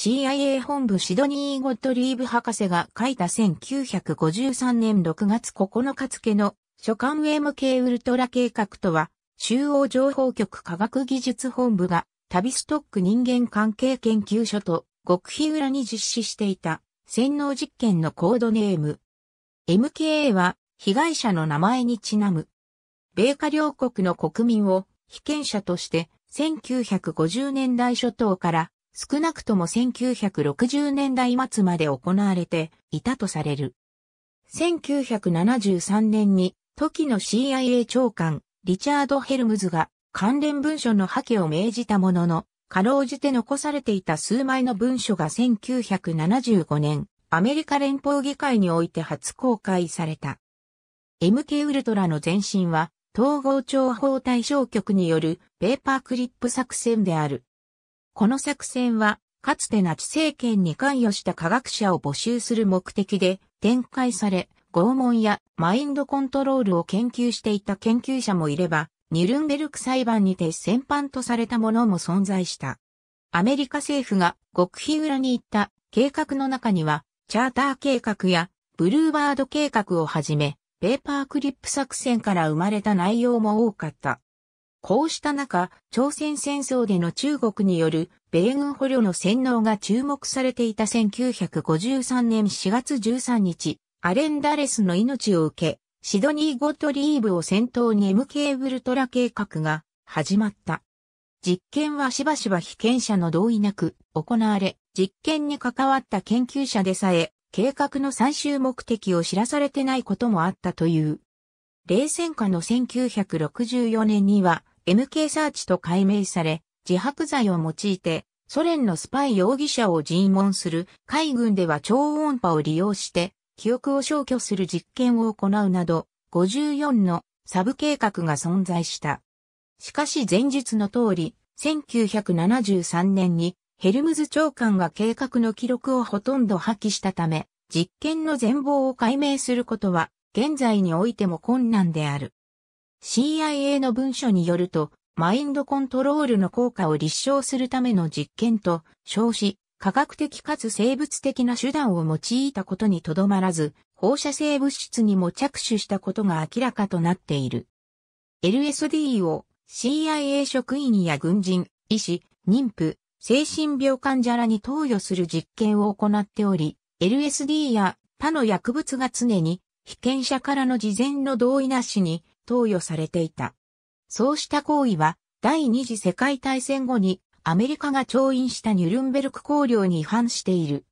CIA 本部シドニー・ゴッドリーブ博士が書いた1953年6月9日付の初簡 MK ウルトラ計画とは、中央情報局科学技術本部がタビストック人間関係研究所と極秘裏に実施していた洗脳実験のコードネーム。MKA は被害者の名前にちなむ。米下両国の国民を被験者として1950年代初頭から少なくとも1960年代末まで行われていたとされる。1973年に、時の CIA 長官、リチャード・ヘルムズが関連文書の破棄を命じたものの、かろうじて残されていた数枚の文書が1975年、アメリカ連邦議会において初公開された。MK ウルトラの前身は、統合諜報対象局によるペーパークリップ作戦である。この作戦は、かつてナチ政権に関与した科学者を募集する目的で展開され、拷問やマインドコントロールを研究していた研究者もいれば、ニュルンベルク裁判にて戦犯とされたものも存在した。アメリカ政府が極秘裏に行った計画の中には、チャーター計画やブルーバード計画をはじめ、ペーパークリップ作戦から生まれた内容も多かった。こうした中、朝鮮戦争での中国による米軍捕虜の洗脳が注目されていた1953年4月13日、アレン・ダレスの命を受け、シドニー・ゴトリーブを先頭に MK ウルトラ計画が始まった。実験はしばしば被験者の同意なく行われ、実験に関わった研究者でさえ、計画の最終目的を知らされてないこともあったという。冷戦下の1964年には MK サーチと改名され、自白剤を用いてソ連のスパイ容疑者を尋問する海軍では超音波を利用して記憶を消去する実験を行うなど54のサブ計画が存在した。しかし前述の通り、1973年にヘルムズ長官が計画の記録をほとんど破棄したため、実験の全貌を解明することは現在においても困難である。CIA の文書によると、マインドコントロールの効果を立証するための実験と称し、科学的かつ生物的な手段を用いたことにとどまらず、放射性物質にも着手したことが明らかとなっている。LSD を CIA 職員や軍人、医師、妊婦、精神病患者らに投与する実験を行っており、LSD や他の薬物が常に被験者からの事前の同意なしに投与されていた。そうした行為は、第二次世界大戦後にアメリカが調印したニュルンベルク綱領に違反している。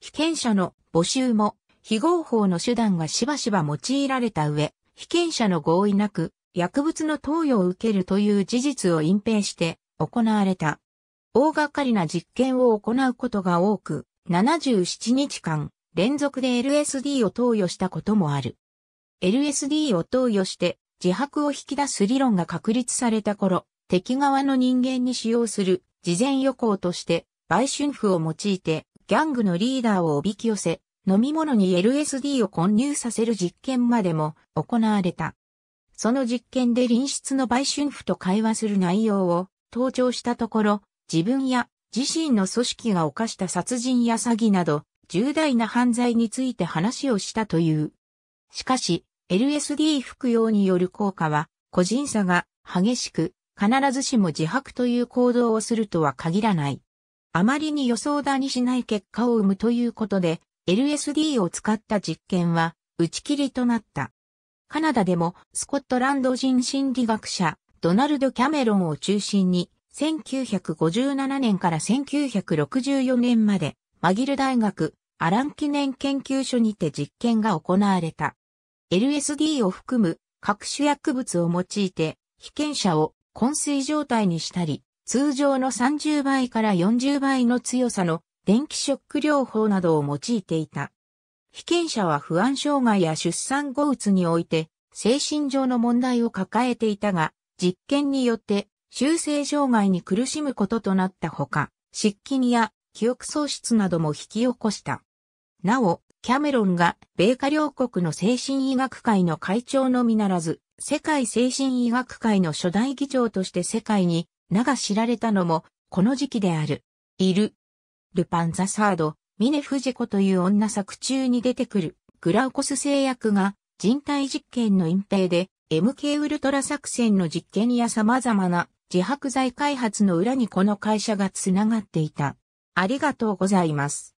被験者の募集も非合法の手段がしばしば用いられた上、被験者の合意なく薬物の投与を受けるという事実を隠蔽して行われた。大掛かりな実験を行うことが多く、77日間、連続で LSD を投与したこともある。LSD を投与して自白を引き出す理論が確立された頃、敵側の人間に使用する事前予行として売春婦を用いてギャングのリーダーをおびき寄せ、飲み物に LSD を混入させる実験までも行われた。その実験で臨室の売春婦と会話する内容を盗聴したところ、自分や自身の組織が犯した殺人や詐欺など重大な犯罪について話をしたという。しかし、LSD 服用による効果は、個人差が激しく、必ずしも自白という行動をするとは限らない。あまりに予想だにしない結果を生むということで、LSD を使った実験は打ち切りとなった。カナダでもスコットランド人心理学者ドナルド・キャメロンを中心に1957年から1964年までマギル大学アラン記念研究所にて実験が行われた。LSD を含む各種薬物を用いて、被験者を昏睡状態にしたり、通常の30倍から40倍の強さの電気ショック療法などを用いていた。被験者は不安障害や出産後うつにおいて、精神上の問題を抱えていたが、実験によって修正障害に苦しむこととなったほか、失禁や記憶喪失なども引き起こした。なお、キャメロンが米下両国の精神医学会の会長のみならず、世界精神医学会の初代議長として世界に名が知られたのも、この時期である。いる。ルパンザサード、ミネフジコという女作中に出てくる、グラウコス製薬が人体実験の隠蔽で、MK ウルトラ作戦の実験や様々な自白剤開発の裏にこの会社がつながっていた。ありがとうございます。